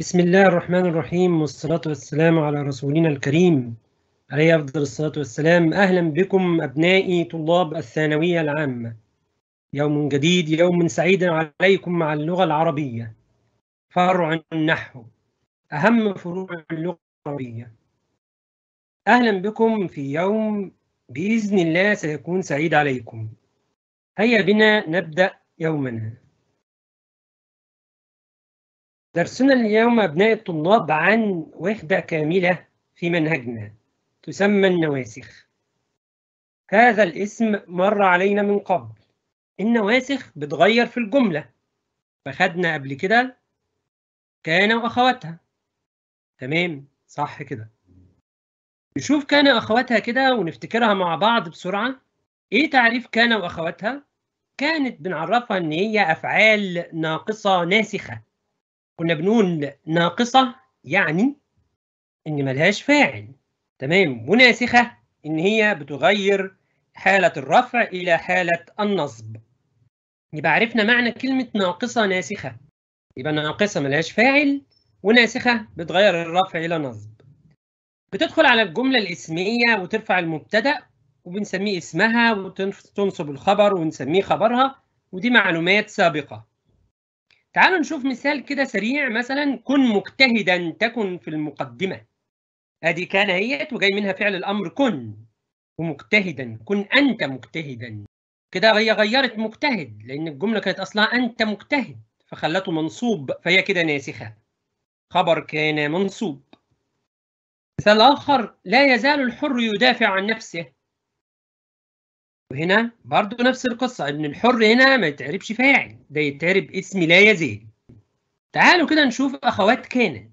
بسم الله الرحمن الرحيم والصلاة والسلام على رسولنا الكريم عليه أفضل الصلاة والسلام أهلا بكم أبنائي طلاب الثانوية العامة يوم جديد يوم سعيد عليكم مع اللغة العربية فرع النحو أهم فروع اللغة العربية أهلا بكم في يوم بإذن الله سيكون سعيد عليكم هيا بنا نبدأ يومنا درسنا اليوم أبناء الطلاب عن وحدة كاملة في منهجنا تسمى النواسخ هذا الاسم مر علينا من قبل النواسخ بتغير في الجملة فخدنا قبل كده كان وأخواتها تمام صح كده نشوف كان وأخواتها كده ونفتكرها مع بعض بسرعة إيه تعريف كان وأخواتها؟ كانت بنعرفها إن هي أفعال ناقصة ناسخة كنا بنقول ناقصه يعني ان ملهاش فاعل تمام مناسخه ان هي بتغير حاله الرفع الى حاله النصب يبقى عرفنا معنى كلمه ناقصه ناسخه يبقى ناقصه ملهاش فاعل وناسخه بتغير الرفع الى نصب بتدخل على الجمله الاسميه وترفع المبتدا وبنسميه اسمها وتنصب الخبر ونسميه خبرها ودي معلومات سابقه تعالوا نشوف مثال كده سريع مثلا كن مجتهدا تكن في المقدمه ادي كان هيت وجاي منها فعل الامر كن ومجتهدا كن انت مجتهدا كده هي غيرت مجتهد لان الجمله كانت اصلها انت مجتهد فخلته منصوب فهي كده ناسخه خبر كان منصوب مثال اخر لا يزال الحر يدافع عن نفسه وهنا برضو نفس القصة إن الحر هنا ما يتعربش فاعل ده يتعرب اسم لا يزيد تعالوا كده نشوف أخوات كان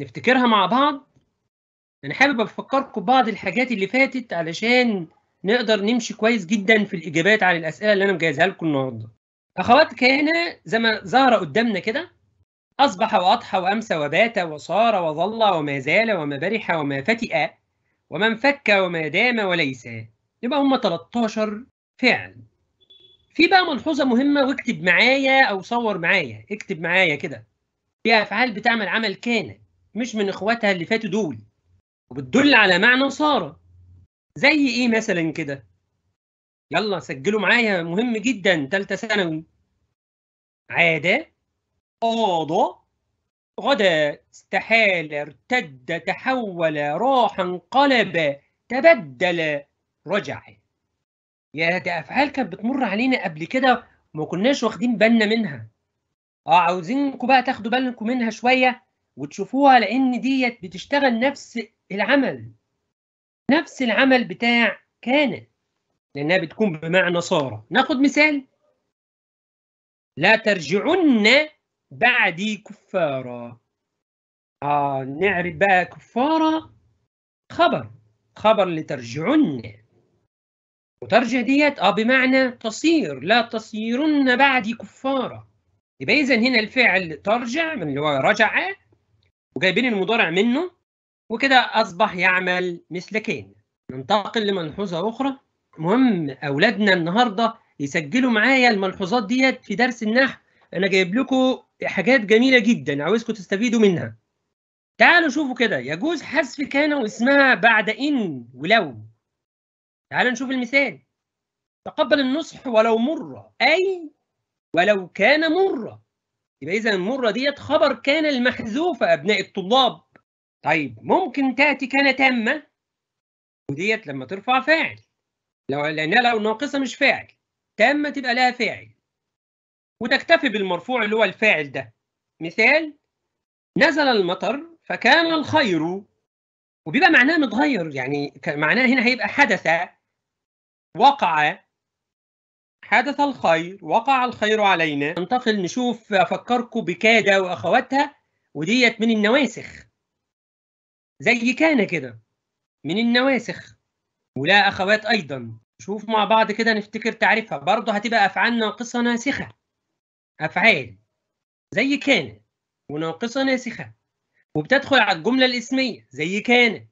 نفتكرها مع بعض أنا حابب أفكركم ببعض الحاجات اللي فاتت علشان نقدر نمشي كويس جدا في الإجابات على الأسئلة اللي أنا مجهزها لكم النهاردة أخوات كان زي ما ظهر قدامنا كده أصبح وأضحى وأمسى وبات وصار وظل وما زال وما برح وما فتئ وما انفك وما دام وليس يبقى هم 13 فعل في بقى ملحوظه مهمه واكتب معايا او صور معايا اكتب معايا كده في افعال بتعمل عمل كان مش من اخواتها اللي فاتوا دول وبتدل على معنى صار زي ايه مثلا كده يلا سجلوا معايا مهم جدا ثالثه ثانوي عاده قاضى غدا استحال ارتد تحول راح انقلب تبدل رجعي يا ده افعال كانت بتمر علينا قبل كده وما كناش واخدين بالنا منها اه عاوزينكم بقى تاخدوا بالكم منها شويه وتشوفوها لان ديت بتشتغل نفس العمل نفس العمل بتاع كان لانها بتكون بمعنى صار ناخد مثال لا ترجعن بعدي كفارا اه نعرف بقى كفارا خبر خبر لترجعن وترجع ديت اه بمعنى تصير لا تصيرن بعدي كفارا يبقى اذا هنا الفعل ترجع من اللي هو رجع وجايبين المضارع منه وكده اصبح يعمل مثل كان ننتقل لملحوظه اخرى مهم اولادنا النهارده يسجلوا معايا الملحوظات ديت في درس النحو انا جايب لكم حاجات جميله جدا عاوزكم تستفيدوا منها تعالوا شوفوا كده يجوز حذف كان واسمها بعد ان ولو تعال نشوف المثال تقبل النصح ولو مر أي ولو كان مر يبقى إذا المرة ديت خبر كان المحذوفة أبناء الطلاب طيب ممكن تأتي كان تامة وديت لما ترفع فاعل لو لأنها لو ناقصة مش فاعل تامة تبقى لها فاعل وتكتفي بالمرفوع اللي هو الفاعل ده مثال نزل المطر فكان الخير وبيبقى معناه متغير يعني معناه هنا هيبقى حدث وقع حدث الخير وقع الخير علينا ننتقل نشوف أفكركم بكادة وأخواتها وديت من النواسخ زي كان كده من النواسخ ولا أخوات أيضا نشوف مع بعض كده نفتكر تعريفها برضه هتبقى أفعال ناقصة ناسخة أفعال زي كان وناقصة ناسخة وبتدخل على الجملة الإسمية زي كان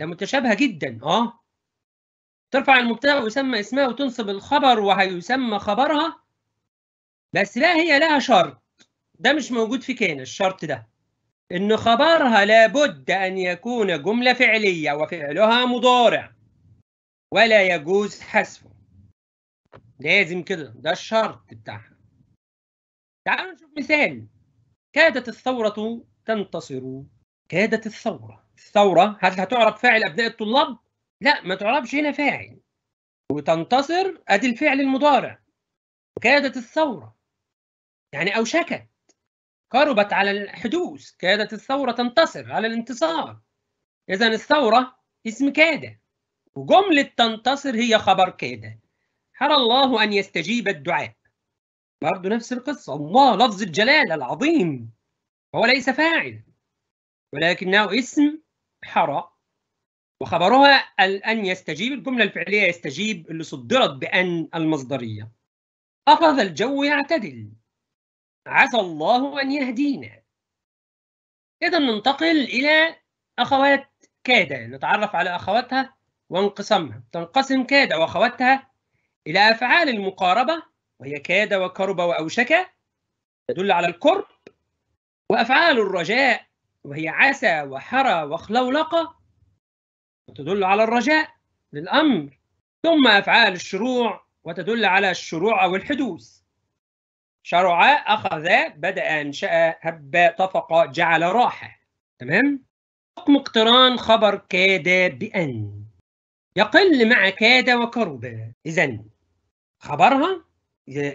ده متشابهة جدا اه ترفع المبتدا ويسمى اسمها وتنصب الخبر وهيسمى خبرها بس لا هي لها شرط ده مش موجود في كان الشرط ده ان خبرها لابد ان يكون جمله فعليه وفعلها مضارع ولا يجوز حذفه لازم كده ده الشرط بتاعها تعالوا نشوف مثال كادت الثورة تنتصر كادت الثورة الثورة هل هتعرف فاعل أبناء الطلاب؟ لا ما تعربش هنا فاعل وتنتصر ادي الفعل المضارع كادت الثوره يعني اوشكت قربت على الحدوث كادت الثوره تنتصر على الانتصار اذا الثوره اسم كاد وجمله تنتصر هي خبر كاد حرى الله ان يستجيب الدعاء برضه نفس القصه الله لفظ الجلال العظيم هو ليس فاعل ولكنه اسم حرى وخبرها أن يستجيب الجملة الفعلية يستجيب اللي صدرت بأن المصدرية أخذ الجو يعتدل عسى الله أن يهدينا إذا ننتقل إلى أخوات كادة نتعرف على أخواتها وانقسامها تنقسم كادة وأخواتها إلى أفعال المقاربة وهي كاد وكرب وأوشك تدل على القرب وأفعال الرجاء وهي عسى وحرى وخلولقة وتدل على الرجاء للأمر ثم أفعال الشروع وتدل على الشروع أو الحدوث شرع أخذ بدأ أنشأ هب طفق جعل راحة تمام؟ حكم اقتران خبر كاد بأن يقل مع كاد وكرب إذا خبرها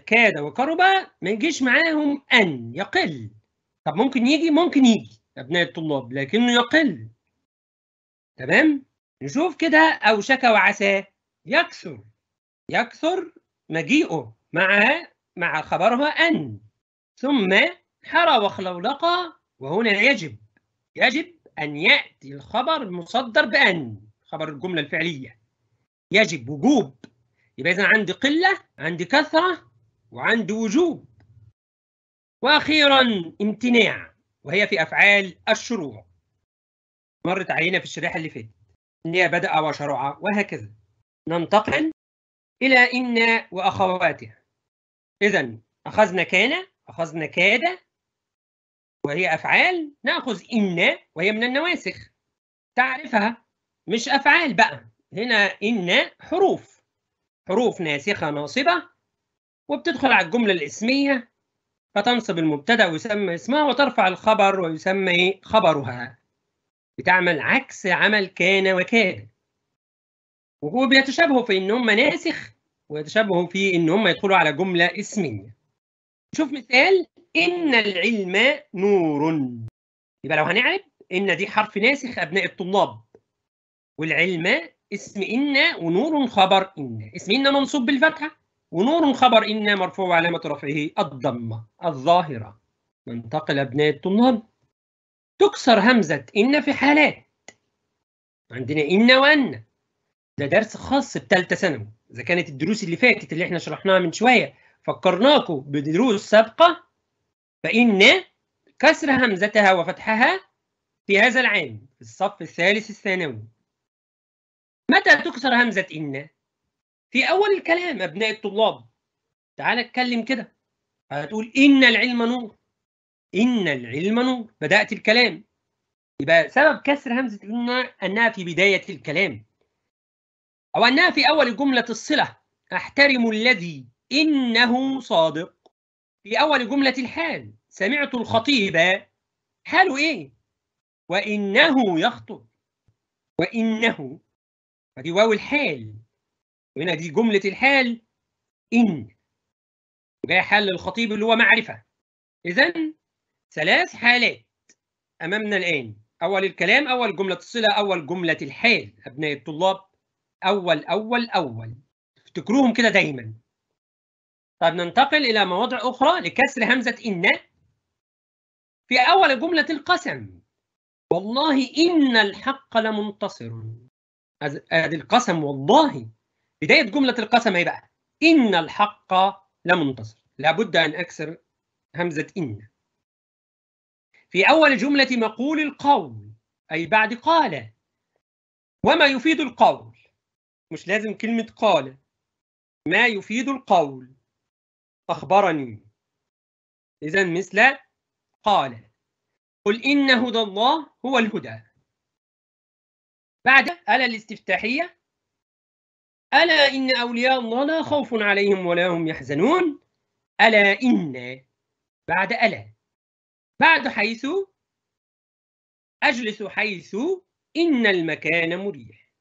كاد وكرب ما يجيش معاهم أن يقل طب ممكن يجي ممكن يجي أبناء الطلاب لكنه يقل تمام نشوف كده أوشك وعسى يكثر يكثر مجيئه مع مع خبرها أن ثم حرى وخلولقة وهنا يجب يجب أن يأتي الخبر المصدر بأن خبر الجملة الفعلية يجب وجوب يبقى إذا عندي قلة عندي كثرة وعندي وجوب وأخيرا امتناع وهي في أفعال الشروع مرت علينا في الشريحة اللي فاتت اللي هي بدأ وشرع وهكذا ننتقل إلى إن وأخواتها إذا أخذنا كان أخذنا كاد وهي أفعال نأخذ إن وهي من النواسخ تعرفها مش أفعال بقى هنا إن حروف حروف ناسخة ناصبة وبتدخل على الجملة الإسمية فتنصب المبتدأ ويسمى اسمها وترفع الخبر ويسمى إيه؟ خبرها بتعمل عكس عمل كان وكان وبيتشابهوا في ان هم ناسخ ويتشابه في ان هم يدخلوا على جمله اسميه شوف مثال ان العلم نور يبقى لو هنعرف ان دي حرف ناسخ ابناء الطلاب والعلم اسم ان ونور خبر ان اسم ان منصوب بالفتحه ونور خبر ان مرفوع علامه رفعه الضمه الظاهره ننتقل ابناء الطلاب تكسر همزة إن في حالات عندنا إن وأن ده درس خاص بتالتة ثانوي إذا كانت الدروس اللي فاتت اللي إحنا شرحناها من شوية فكرناكم بدروس سابقة فإن كسر همزتها وفتحها في هذا العام في الصف الثالث الثانوي متى تكسر همزة إن؟ في أول الكلام أبناء الطلاب تعال اتكلم كده هتقول إن العلم نور إن العلم نور بدأت الكلام يبقى سبب كسر همزة إن أنها في بداية الكلام أو أنها في أول جملة الصلة أحترم الذي إنه صادق في أول جملة الحال سمعت الخطيب حاله إيه؟ وإنه يخطب وإنه فدي واو الحال هنا دي جملة الحال إن وجاي حال الخطيب اللي هو معرفة إذا ثلاث حالات أمامنا الآن أول الكلام أول جملة الصلة أول جملة الحال أبناء الطلاب أول أول أول افتكروهم كده دايما طب ننتقل إلى مواضع أخرى لكسر همزة إن في أول جملة القسم والله إن الحق لمنتصر هذا القسم والله بداية جملة القسم هي إيه بقى إن الحق لمنتصر لابد أن أكسر همزة إن في أول جملة مقول القول أي بعد قال وما يفيد القول مش لازم كلمة قال ما يفيد القول أخبرني إذا مثل قال قل إن هدى الله هو الهدى بعد ألا الاستفتاحية ألا إن أولياء الله لا خوف عليهم ولا هم يحزنون ألا إن بعد ألا بعد حيث أجلس حيث إن المكان مريح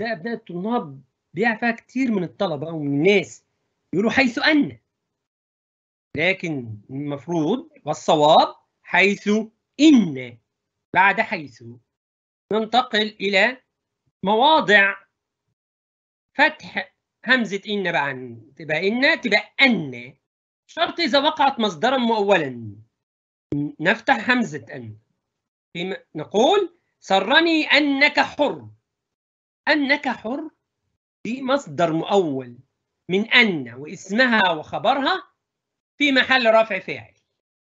ده أبناء الطلاب بيعفى فيها كتير من الطلبة أو من الناس يقولوا حيث أن لكن المفروض والصواب حيث إن بعد حيث ننتقل إلى مواضع فتح همزة إن بقى تبقى إن تبقى أن شرط إذا وقعت مصدرا مؤولا نفتح همزة أن في نقول سرني أنك حر أنك حر في مصدر مؤول من أن واسمها وخبرها في محل رفع فاعل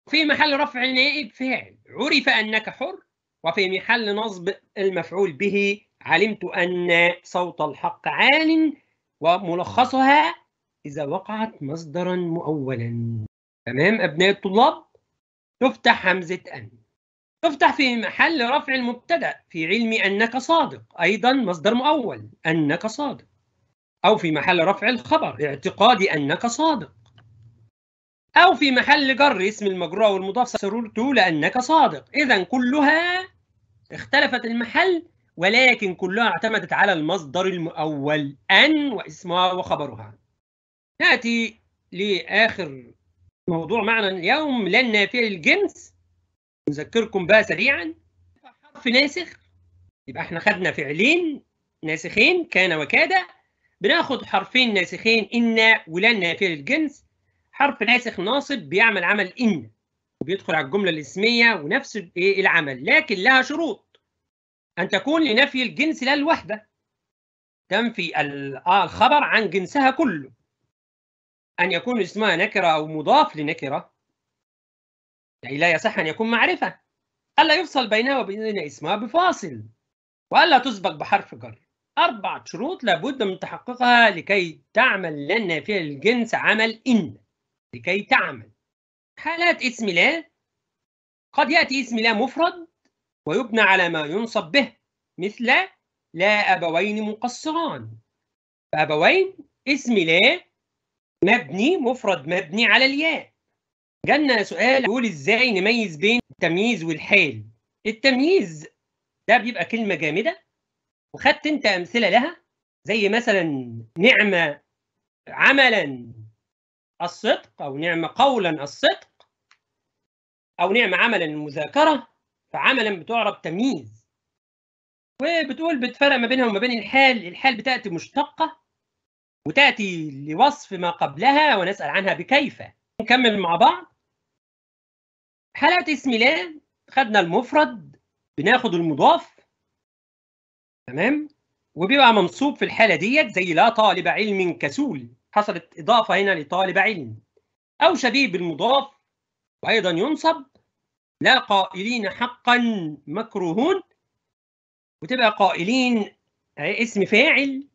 في محل رفع نائب فاعل عرف أنك حر وفي محل نصب المفعول به علمت أن صوت الحق عال وملخصها إذا وقعت مصدرا مؤولا تمام أبناء الطلاب تفتح همزة أن تفتح في محل رفع المبتدأ في علم أنك صادق أيضا مصدر مؤول أنك صادق أو في محل رفع الخبر اعتقادي أنك صادق أو في محل جر اسم المجرور والمضاف سرورته لأنك صادق إذا كلها اختلفت المحل ولكن كلها اعتمدت على المصدر المؤول أن واسمها وخبرها نأتي لآخر موضوع معنا اليوم لن نافيه للجنس نذكركم بقى سريعا حرف ناسخ يبقى احنا خدنا فعلين ناسخين كان وكاد بناخد حرفين ناسخين ان ولن نافيه للجنس حرف ناسخ ناصب بيعمل عمل ان وبيدخل على الجمله الاسميه ونفس إيه، العمل لكن لها شروط ان تكون لنفي الجنس لا الوحده تنفي آه، الخبر عن جنسها كله أن يكون اسمها نكرة أو مضاف لنكرة يعني لا يصح أن يكون معرفة ألا يفصل بينها وبين اسمها بفاصل وألا تسبق بحرف جر أربعة شروط لابد من تحققها لكي تعمل لنا في الجنس عمل إن لكي تعمل حالات اسم لا قد يأتي اسم لا مفرد ويبنى على ما ينصب به مثل لا أبوين مقصران فأبوين اسم لا مبني مفرد مبني على الياء جالنا سؤال يقول ازاي نميز بين التمييز والحال التمييز ده بيبقى كلمه جامده وخدت انت امثله لها زي مثلا نعمه عملا الصدق او نعمه قولا الصدق او نعمه عملا المذاكره فعملا بتعرب تمييز وبتقول بتفرق ما بينها وما بين الحال الحال بتاعتي مشتقه وتأتي لوصف ما قبلها ونسأل عنها بكيف نكمل مع بعض حاله اسم لا خدنا المفرد بناخد المضاف تمام وبيبقى منصوب في الحالة ديت زي لا طالب علم كسول حصلت إضافة هنا لطالب علم أو شبيه بالمضاف وأيضا ينصب لا قائلين حقا مكروهون وتبقى قائلين اسم فاعل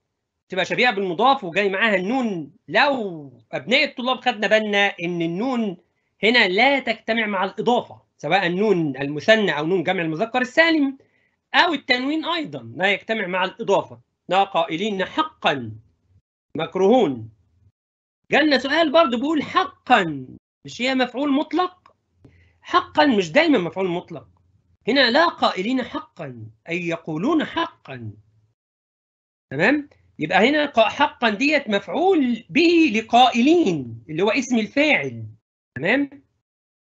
تبقى شبيهه بالمضاف وجاي معاها النون لو ابناء الطلاب خدنا بالنا ان النون هنا لا تجتمع مع الاضافه سواء النون المثنى او نون جمع المذكر السالم او التنوين ايضا لا يجتمع مع الاضافه لا قائلين حقا مكروهون جالنا سؤال برضه بيقول حقا مش هي مفعول مطلق حقا مش دايما مفعول مطلق هنا لا قائلين حقا اي يقولون حقا تمام يبقى هنا حقا ديت مفعول به لقائلين اللي هو اسم الفاعل تمام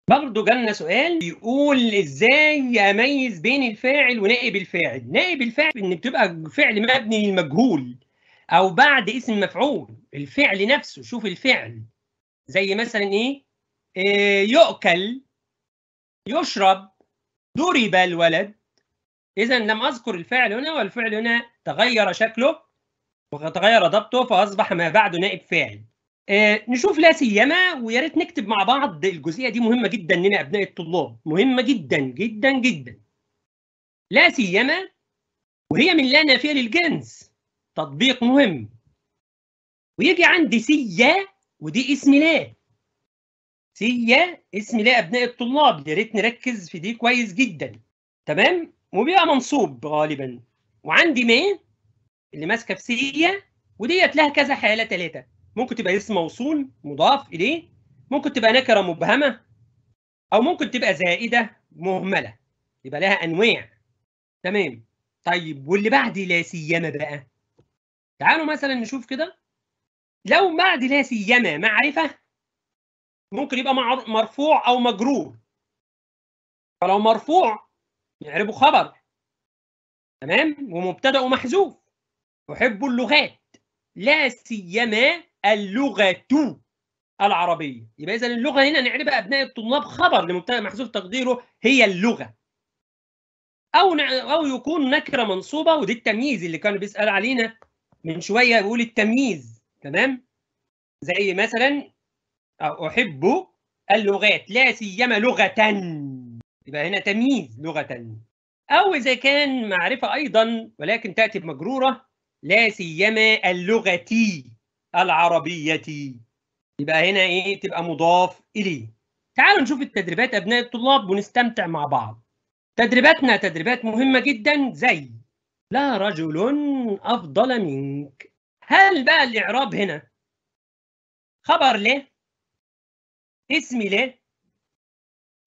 برضه جالنا سؤال بيقول ازاي اميز بين الفاعل ونائب الفاعل نائب الفاعل ان بتبقى فعل مبني للمجهول او بعد اسم مفعول الفعل نفسه شوف الفعل زي مثلا ايه, إيه يؤكل يشرب ضرب الولد اذا لم اذكر الفعل هنا والفعل هنا تغير شكله وتغير اضافته فاصبح ما بعد نائب فاعل آه نشوف لا سيما ويا ريت نكتب مع بعض الجزئيه دي مهمه جدا لنا ابناء الطلاب مهمه جدا جدا جدا لا سيما وهي من لا نافيه للجنس تطبيق مهم ويجي عندي سيا ودي اسم لا سيا اسم لا ابناء الطلاب يا ريت نركز في دي كويس جدا تمام وبيبقى منصوب غالبا وعندي ما اللي ماسكه في سي وديت لها كذا حاله ثلاثه ممكن تبقى اسم موصول مضاف اليه ممكن تبقى نكره مبهمه او ممكن تبقى زائده مهمله يبقى لها انواع تمام طيب واللي بعد لا سيما بقى تعالوا مثلا نشوف كده لو بعد لا سيما معرفه ممكن يبقى مرفوع او مجرور فلو مرفوع يعربه خبر تمام ومبتدا ومحذوف أحب اللغات لا سيما اللغة العربية يبقى إذا اللغة هنا نعربها أبناء الطلاب خبر لمبتدأ محذوف تقديره هي اللغة أو أو يكون نكرة منصوبة وده التمييز اللي كان بيسأل علينا من شوية بيقول التمييز تمام زي مثلا أحب اللغات لا سيما لغة يبقى هنا تمييز لغة أو إذا كان معرفة أيضا ولكن تأتي بمجرورة لا سيما اللغة العربية يبقى هنا ايه تبقى مضاف اليه تعالوا نشوف التدريبات ابناء الطلاب ونستمتع مع بعض تدريباتنا تدريبات مهمة جدا زي لا رجل أفضل منك هل بقى الإعراب هنا خبر ليه اسم ليه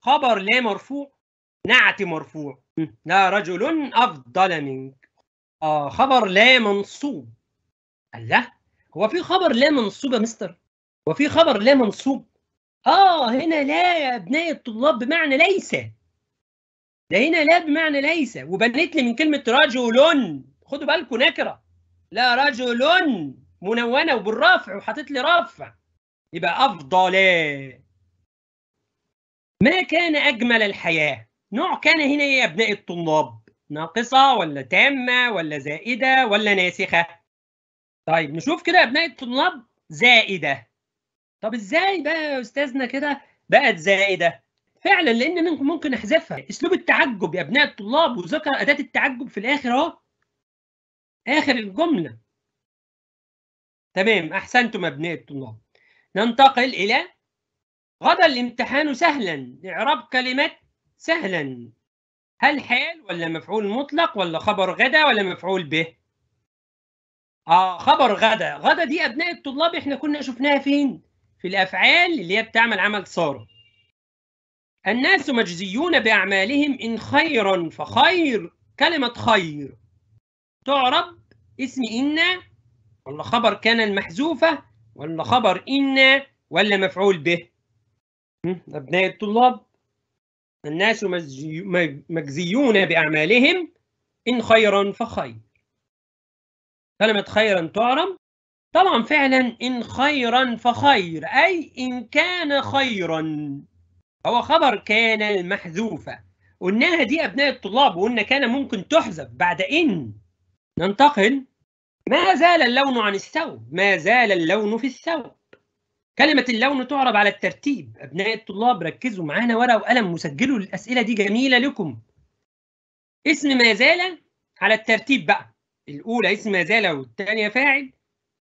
خبر ليه مرفوع نعت مرفوع لا رجل أفضل منك آه خبر لا منصوب الله هو في خبر لا منصوب يا مستر هو في خبر لا منصوب اه هنا لا يا ابنائي الطلاب بمعنى ليس ده هنا لا بمعنى ليس وبنيت لي من كلمه رجل خدوا بالكم نكره لا رجل منونه وبالرفع وحاطط لي رفع يبقى افضل ما كان اجمل الحياه نوع كان هنا يا ابنائي الطلاب ناقصة ولا تامة ولا زائدة ولا ناسخة طيب نشوف كده أبناء الطلاب زائدة طب إزاي بقى يا أستاذنا كده بقت زائدة فعلا لأن ممكن أحذفها أسلوب التعجب يا أبناء الطلاب وذكر أداة التعجب في الآخر أهو آخر الجملة تمام أحسنتم أبناء الطلاب ننتقل إلى غدا الامتحان سهلا إعراب كلمة سهلا هل حال ولا مفعول مطلق ولا خبر غدا ولا مفعول به؟ اه خبر غدا، غدا دي ابناء الطلاب احنا كنا شفناها فين؟ في الافعال اللي هي بتعمل عمل صار. الناس مجزيون باعمالهم ان خيرا فخير، كلمة خير تعرب اسم إن ولا خبر كان المحذوفة ولا خبر إن ولا مفعول به؟ أبناء الطلاب الناس مجزيون بأعمالهم إن خيرا فخير كلمة خيرا تعرم طبعا فعلا إن خيرا فخير أي إن كان خيرا هو خبر كان المحذوفة قلناها دي أبناء الطلاب وقلنا كان ممكن تحذف بعد إن ننتقل ما زال اللون عن الثوب ما زال اللون في الثوب كلمة اللون تعرب على الترتيب أبناء الطلاب ركزوا معانا ورقة وقلم وسجلوا الأسئلة دي جميلة لكم اسم ما زال على الترتيب بقى الأولى اسم ما زال والثانية فاعل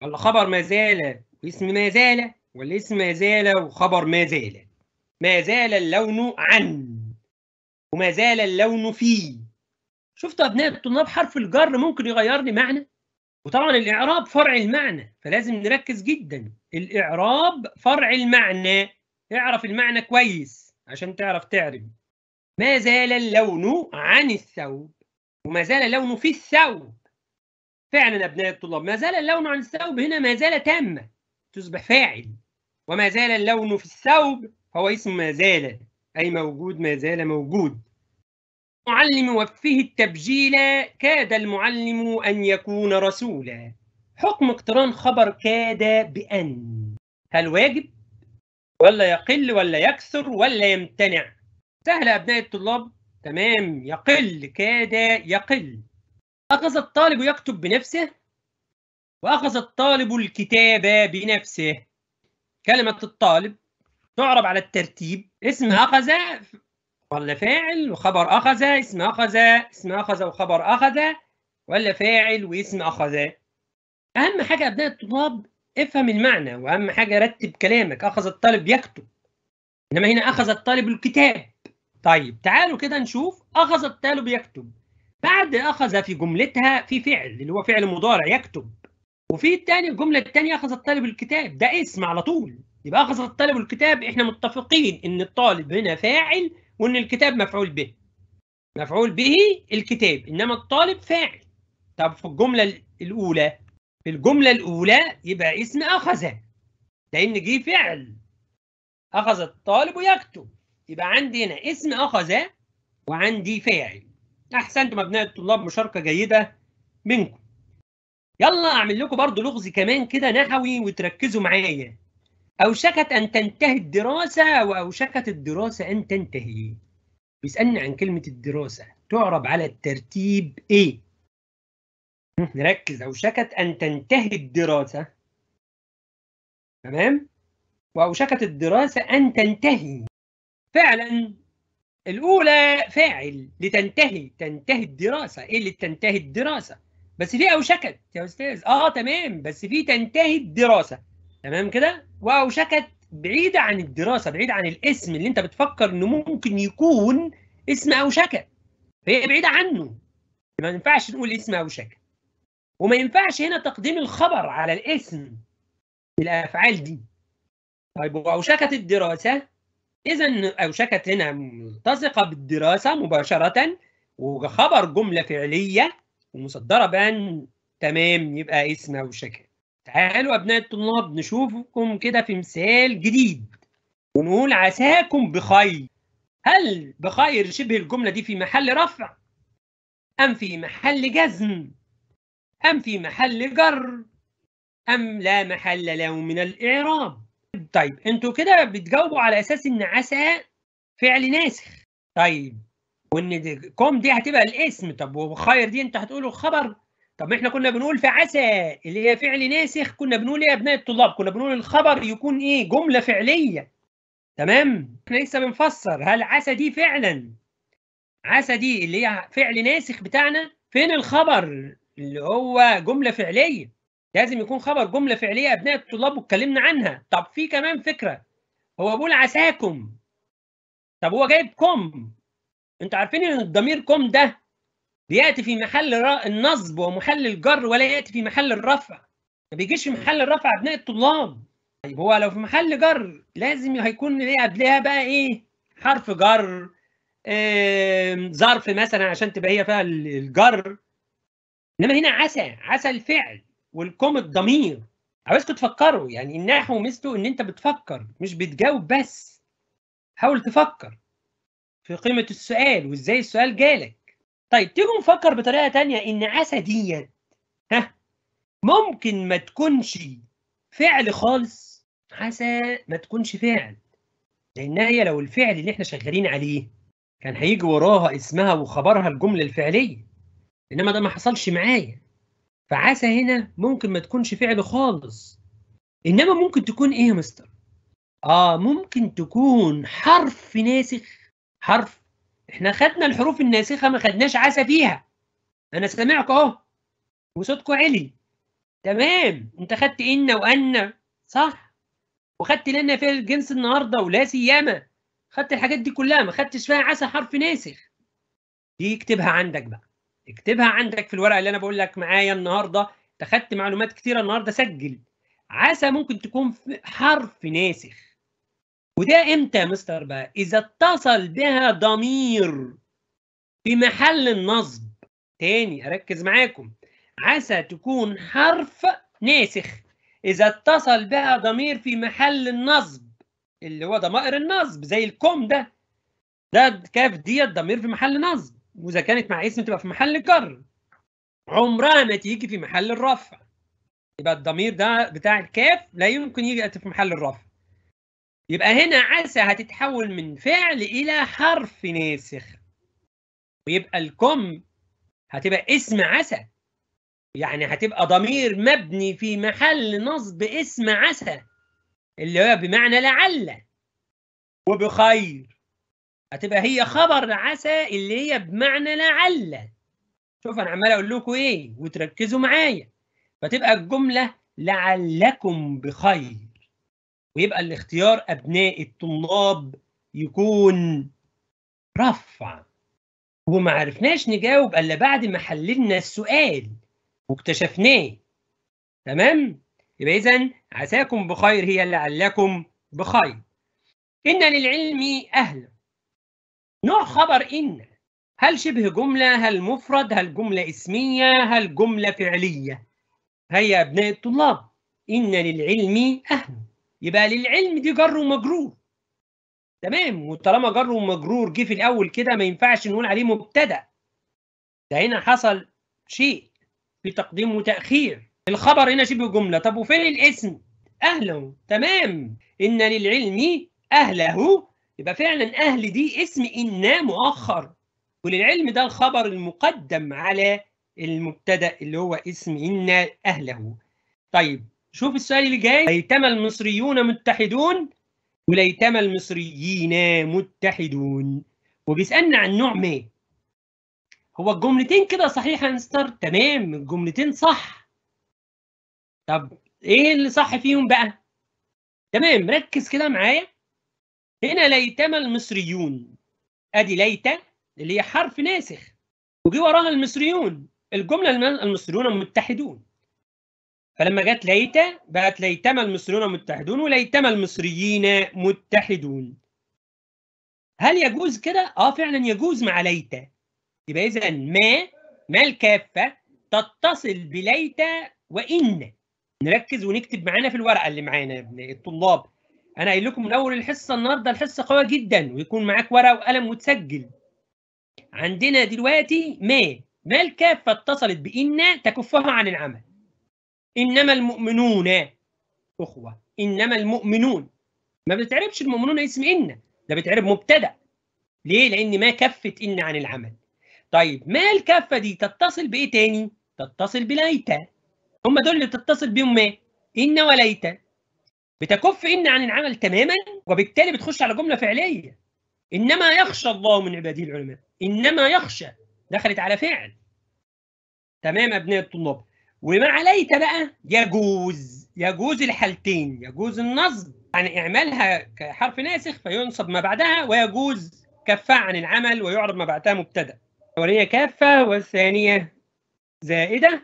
ولا خبر ما زال واسم ما زال ولا اسم ما زال وخبر ما زال ما زال اللون عن وما زال اللون في شفتوا أبناء الطلاب حرف الجر ممكن يغير لي معنى وطبعا الاعراب فرع المعنى فلازم نركز جدا الاعراب فرع المعنى اعرف المعنى كويس عشان تعرف تعرف ما زال اللون عن الثوب وما زال اللون في الثوب فعلا ابناء الطلاب ما زال اللون عن الثوب هنا ما زال تامه تصبح فاعل وما زال اللون في الثوب هو اسم ما زال اي موجود ما زال موجود المعلم وفيه التبجيل كاد المعلم أن يكون رسولا حكم اقتران خبر كاد بأن هل واجب ولا يقل ولا يكثر ولا يمتنع سهل أبناء الطلاب تمام يقل كاد يقل أخذ الطالب يكتب بنفسه وأخذ الطالب الكتابة بنفسه كلمة الطالب تعرب على الترتيب اسم أخذ ولا فاعل وخبر أخذ اسم أخذ اسم أخذ وخبر أخذ ولا فاعل واسم أخذ أهم حاجة أبناء الطلاب افهم المعنى وأهم حاجة رتب كلامك أخذ الطالب يكتب إنما هنا أخذ الطالب الكتاب طيب تعالوا كده نشوف أخذ الطالب يكتب بعد أخذ في جملتها في فعل اللي هو فعل مضارع يكتب وفي الثاني الجملة الثانية أخذ الطالب الكتاب ده اسم على طول يبقى أخذ الطالب الكتاب إحنا متفقين إن الطالب هنا فاعل وان الكتاب مفعول به مفعول به الكتاب انما الطالب فاعل طب في الجمله الاولى في الجمله الاولى يبقى اسم اخذ لان جه فعل اخذ الطالب يكتب يبقى عندي هنا اسم اخذ وعندي فاعل احسنتم ابناء الطلاب مشاركه جيده منكم يلا اعمل لكم برضو لغز كمان كده نحوي وتركزوا معايا أوشكت أن تنتهي الدراسة وأوشكت الدراسة أن تنتهي بيسألني عن كلمة الدراسة تعرب على الترتيب إيه؟ نركز أوشكت أن تنتهي الدراسة تمام؟ وأوشكت الدراسة أن تنتهي فعلا الأولى فاعل لتنتهي تنتهي الدراسة إيه اللي تنتهي الدراسة؟ بس في أوشكت يا أستاذ آه تمام بس في تنتهي الدراسة تمام كده واو شكت بعيده عن الدراسه بعيده عن الاسم اللي انت بتفكر انه ممكن يكون اسم او شكت فهي بعيده عنه ما ينفعش نقول اسم او وما ينفعش هنا تقديم الخبر على الاسم الافعال دي طيب واوشكت الدراسه اذا اوشكت هنا ملتصقه بالدراسه مباشره وخبر جمله فعليه ومصدره بان تمام يبقى اسم اوشكت تعالوا أبناء الطلاب نشوفكم كده في مثال جديد ونقول عساكم بخير هل بخير شبه الجملة دي في محل رفع أم في محل جزم أم في محل جر أم لا محل له من الإعراب طيب انتوا كده بتجاوبوا على أساس إن عسى فعل ناسخ طيب وإن دي كوم دي هتبقى الاسم طب وبخير دي أنت هتقوله خبر طب ما احنا كنا بنقول فعسى اللي هي فعل ناسخ كنا بنقول ايه يا ابناء الطلاب كنا بنقول الخبر يكون ايه جمله فعليه تمام احنا لسه بنفسر هل عسى دي فعلا عسى دي اللي هي فعل ناسخ بتاعنا فين الخبر اللي هو جمله فعليه لازم يكون خبر جمله فعليه ابناء الطلاب واتكلمنا عنها طب في كمان فكره هو بيقول عساكم طب هو جايب كم انتوا عارفين ان الضمير كم ده لياتي في محل النصب ومحل الجر ولا ياتي في محل الرفع ما بيجيش في محل الرفع ابناء الطلاب طيب هو لو في محل جر لازم هيكون ليه قبلها بقى ايه حرف جر ظرف ظرف مثلا عشان تبقى هي فيها الجر انما هنا عسى عسى الفعل والكم الضمير عاوزكم تفكروا يعني النحو مثله ان انت بتفكر مش بتجاوب بس حاول تفكر في قيمه السؤال وازاي السؤال جالك طيب تيجوا نفكر بطريقه تانية ان عسى ديت ها ممكن ما تكونش فعل خالص عسى ما تكونش فعل لان هي لو الفعل اللي احنا شغالين عليه كان هيجي وراها اسمها وخبرها الجمله الفعليه انما ده ما حصلش معايا فعسى هنا ممكن ما تكونش فعل خالص انما ممكن تكون ايه يا مستر اه ممكن تكون حرف ناسخ حرف احنا خدنا الحروف الناسخه ما خدناش عسى فيها انا سامعك اهو وصوتكوا علي تمام انت خدت ان وان صح وخدت لنا فيها الجنس النهارده ولا سيما خدت الحاجات دي كلها ما خدتش فيها عسى حرف ناسخ دي اكتبها عندك بقى اكتبها عندك في الورقه اللي انا بقول لك معايا النهارده انت خدت معلومات كتيره النهارده سجل عسى ممكن تكون حرف ناسخ وده امتى مستر بقى اذا اتصل بها ضمير في محل النصب تاني اركز معاكم عسى تكون حرف ناسخ اذا اتصل بها ضمير في محل النصب اللي هو ضمائر النصب زي الكم ده ده كاف ديت ضمير في محل نصب واذا كانت مع اسم تبقى في محل جر عمرها ما تيجي في محل الرفع يبقى الضمير ده بتاع الكاف لا يمكن يجي في محل الرفع يبقى هنا عسى هتتحول من فعل إلى حرف ناسخ ويبقى الكم هتبقى اسم عسى يعني هتبقى ضمير مبني في محل نصب اسم عسى اللي هو بمعنى لعل وبخير هتبقى هي خبر عسى اللي هي بمعنى لعل شوف انا عمال اقول لكم ايه وتركزوا معايا فتبقى الجمله لعلكم بخير ويبقى الاختيار ابناء الطلاب يكون رفع وما عرفناش نجاوب الا بعد ما حللنا السؤال واكتشفناه تمام يبقى اذا عساكم بخير هي لعلكم بخير ان للعلم اهلا نوع خبر ان هل شبه جمله هل مفرد هل جمله اسميه هل جمله فعليه هيا ابناء الطلاب ان للعلم اهلا يبقى للعلم دي جر ومجرور تمام وطالما جر ومجرور جه في الاول كده ما ينفعش نقول عليه مبتدا ده هنا حصل شيء في تقديم وتاخير الخبر هنا شبه جمله طب وفين الاسم اهله تمام ان للعلم اهله يبقى فعلا اهل دي اسم ان مؤخر وللعلم ده الخبر المقدم على المبتدا اللي هو اسم ان اهله طيب شوف السؤال اللي جاي ليتما المصريون متحدون وليتما المصريين متحدون وبيسالنا عن نوع ما هو الجملتين كده صحيحه مستر تمام الجملتين صح طب ايه اللي صح فيهم بقى تمام ركز كده معايا هنا ليتما المصريون ادي ليت اللي هي حرف ناسخ وجي وراها المصريون الجمله المصريون متحدون فلما جت ليتا بقت ليتما المصريون متحدون وليتما المصريين متحدون هل يجوز كده؟ اه فعلا يجوز مع ليتا يبقى اذا ما ما الكافه تتصل بليتا وان نركز ونكتب معانا في الورقه اللي معانا يا ابن الطلاب انا قايل لكم من اول الحصه النهارده الحصه قويه جدا ويكون معاك ورقه وقلم وتسجل عندنا دلوقتي ما ما الكافه اتصلت بان تكفها عن العمل انما المؤمنون اخوه انما المؤمنون ما بتعربش المؤمنون اسم ان ده بتعرب مبتدا ليه لان ما كفت ان عن العمل طيب ما الكفه دي تتصل بايه تاني تتصل بليتا هم دول اللي بتتصل بهم ما ان وليتا بتكف ان عن العمل تماما وبالتالي بتخش على جمله فعليه انما يخشى الله من عباده العلماء انما يخشى دخلت على فعل تمام ابناء الطلاب ومع ليت بقى يجوز يجوز الحالتين يجوز النصب عن يعني اعمالها كحرف ناسخ فينصب ما بعدها ويجوز كفة عن العمل ويعرب ما بعدها مبتدا الاوليه كافه والثانيه زائده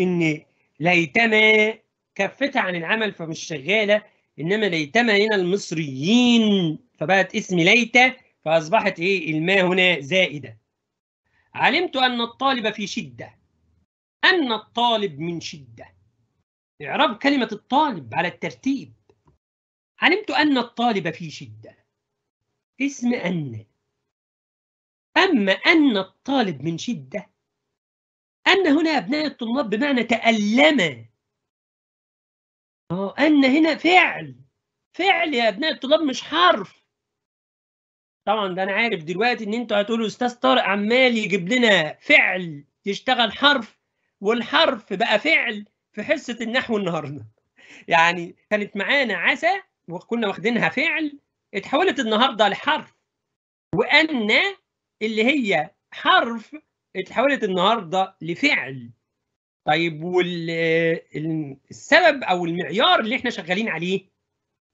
ان ليتما كفتها عن العمل فمش شغاله انما ليتما هنا المصريين فبقت اسم ليتا فاصبحت ايه الماء هنا زائده علمت ان الطالب في شده أن الطالب من شدة إعراب كلمة الطالب على الترتيب علمت أن الطالب في شدة اسم أن أما أن الطالب من شدة أن هنا أبناء الطلاب بمعنى تألم آه، أن هنا فعل فعل يا أبناء الطلاب مش حرف طبعا ده أنا عارف دلوقتي إن أنتوا هتقولوا أستاذ طارق عمال يجيب لنا فعل يشتغل حرف والحرف بقى فعل في حصه النحو النهارده يعني كانت معانا عسى وكنا واخدينها فعل اتحولت النهارده لحرف وان اللي هي حرف اتحولت النهارده لفعل طيب والسبب او المعيار اللي احنا شغالين عليه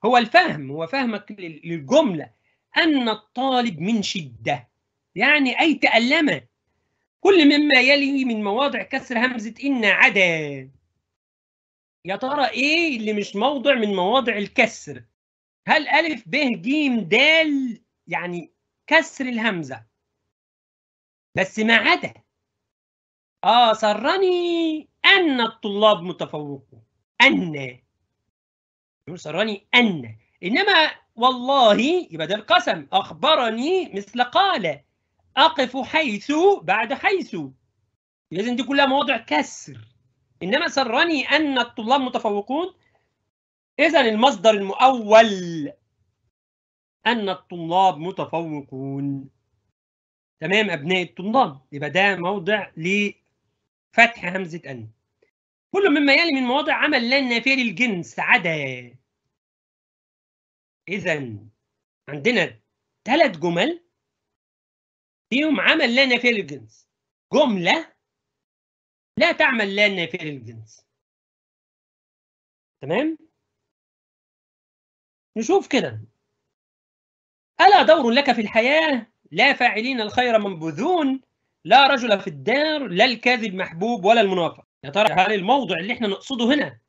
هو الفهم هو فهمك للجمله ان الطالب من شده يعني اي تالمت كل مما يلي من مواضع كسر همزة إن عدا يا ترى إيه اللي مش موضع من مواضع الكسر هل ألف ب ج د يعني كسر الهمزة بس ما عدا آه سرني أن الطلاب متفوقون أن يقول سرني أن إنما والله يبقى ده القسم أخبرني مثل قال أقف حيث بعد حيث لازم دي كلها مواضع كسر إنما سرني أن الطلاب متفوقون إذا المصدر المؤول أن الطلاب متفوقون تمام أبناء الطلاب يبقى ده موضع لفتح همزة أن كل مما يلي من مواضع عمل لا نافية للجنس عدا إذا عندنا ثلاث جمل فيهم عمل لا نافيه للجنس جمله لا تعمل لا نافيه للجنس تمام نشوف كده ألا دور لك في الحياة لا فاعلين الخير منبوذون لا رجل في الدار لا الكاذب محبوب ولا المنافق يا ترى هل الموضع اللي احنا نقصده هنا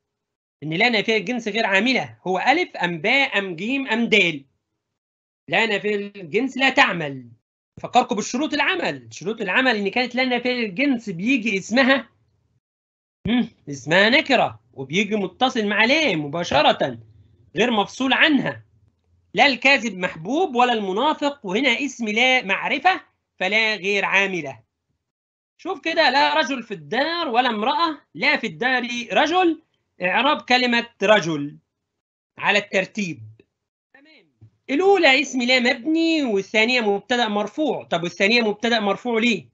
ان لا نافيه الجنس غير عامله هو الف ام باء ام جيم ام دال لا نافيه الجنس لا تعمل فكركم بالشروط العمل شروط العمل ان كانت لنا فعل الجنس بيجي اسمها اسمها نكره وبيجي متصل مع ليه مباشره غير مفصول عنها لا الكاذب محبوب ولا المنافق وهنا اسم لا معرفه فلا غير عامله شوف كده لا رجل في الدار ولا امراه لا في الدار رجل اعراب كلمه رجل على الترتيب الاولى اسم لا مبني والثانيه مبتدا مرفوع طب والثانيه مبتدا مرفوع ليه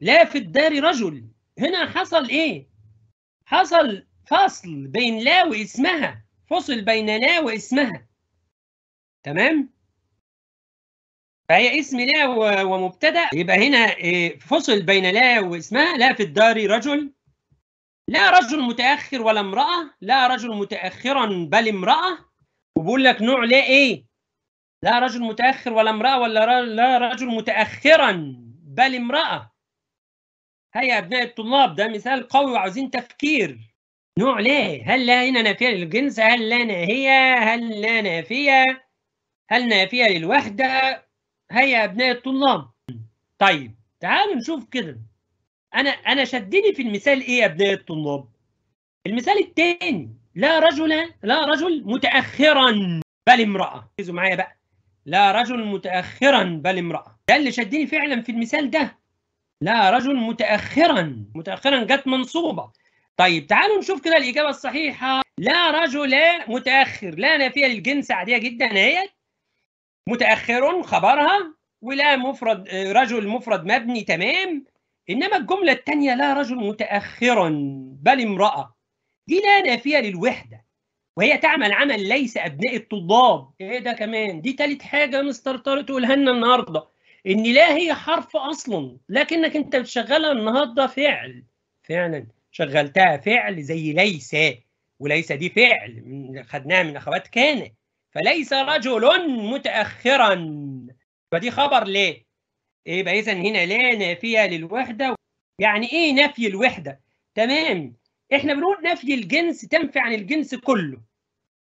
لا في الدار رجل هنا حصل ايه حصل فصل بين لا واسمها فصل بين لا واسمها تمام فهي اسم لا ومبتدا يبقى هنا إيه؟ فصل بين لا واسمها لا في الدار رجل لا رجل متاخر ولا امراه لا رجل متاخرا بل امراه وبقول لك نوع لا ايه لا رجل متاخر ولا امراه ولا لا رجل متاخرا بل امراه هيا ابناء الطلاب ده مثال قوي وعاوزين تفكير نوع ليه هل لا هنا نافيه للجنس هل لا ناهيه هل لا نافيه هل نافيه للوحده هيا ابناء الطلاب طيب تعالوا نشوف كده انا انا شدني في المثال ايه يا ابناء الطلاب المثال الثاني لا رجل لا رجل متاخرا بل امراه ركزوا معايا بقى لا رجل متأخرا بل امرأة ده اللي شدني فعلا في المثال ده لا رجل متأخرا متأخرا جت منصوبة طيب تعالوا نشوف كده الإجابة الصحيحة لا رجل متأخر لا نافية للجنس عادية جدا هي متأخر خبرها ولا مفرد رجل مفرد مبني تمام إنما الجملة الثانية لا رجل متأخرا بل امرأة دي لا نافية للوحدة وهي تعمل عمل ليس ابناء الطلاب ايه ده كمان دي تالت حاجه مستر طارق تقولها لنا النهارده ان لا هي حرف اصلا لكنك انت بتشغلها النهارده فعل فعلا شغلتها فعل زي ليس وليس دي فعل خدناها من اخوات كان فليس رجل متاخرا فدي خبر ليه يبقى إيه اذا هنا لا نافيه للوحده يعني ايه نفي الوحده تمام احنا بنقول نفي الجنس تنفي عن الجنس كله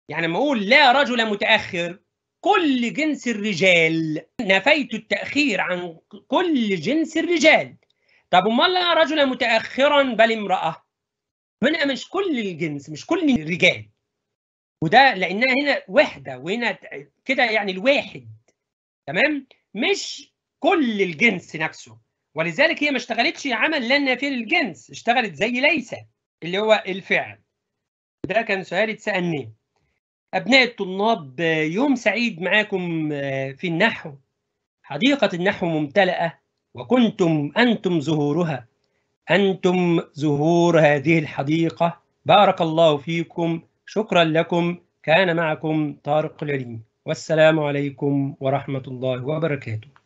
يعني لما اقول لا رجل متاخر كل جنس الرجال نفيت التاخير عن كل جنس الرجال طب امال لا رجل متاخرا بل امراه هنا مش كل الجنس مش كل الرجال وده لانها هنا وحده وهنا كده يعني الواحد تمام مش كل الجنس نفسه ولذلك هي ما اشتغلتش عمل لا نافير الجنس اشتغلت زي ليس اللي هو الفعل ده كان سؤال اتسأل ليه أبناء الطلاب آه، يوم سعيد معاكم آه، في النحو حديقة النحو ممتلئة وكنتم أنتم زهورها أنتم زهور هذه الحديقة بارك الله فيكم شكرا لكم كان معكم طارق العلمي والسلام عليكم ورحمة الله وبركاته